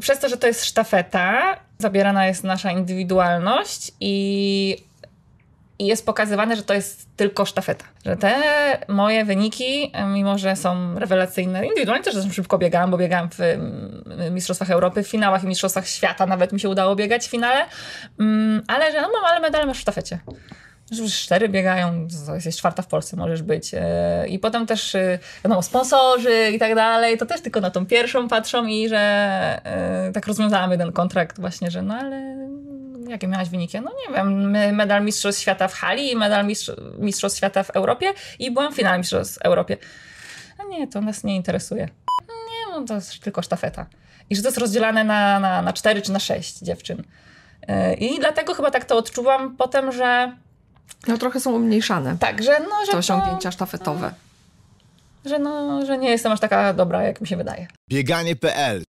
przez to, że to jest sztafeta, zabierana jest nasza indywidualność i, i jest pokazywane, że to jest tylko sztafeta. Że te moje wyniki, mimo że są rewelacyjne, indywidualnie też szybko biegałam, bo biegałam w mm, Mistrzostwach Europy, w finałach i Mistrzostwach Świata, nawet mi się udało biegać w finale, mm, ale że no, mam ale medal w sztafecie już cztery biegają, jesteś czwarta w Polsce, możesz być. E, I potem też, e, wiadomo, sponsorzy i tak dalej, to też tylko na tą pierwszą patrzą i że e, tak rozwiązałam jeden kontrakt właśnie, że no ale jakie miałaś wyniki? No nie wiem, medal Mistrzostw Świata w hali i medal Mistrzostw Świata w Europie i byłam w finale Mistrzostw w Europie. A nie, to nas nie interesuje. Nie, no to jest tylko sztafeta. I że to jest rozdzielane na, na, na cztery czy na sześć dziewczyn. I dlatego chyba tak to odczuwam potem, że no trochę są umniejszane. Tak, że no, że te osiągnięcia to, sztafetowe. No. Że no, że nie jestem aż taka dobra, jak mi się wydaje. Bieganie.pl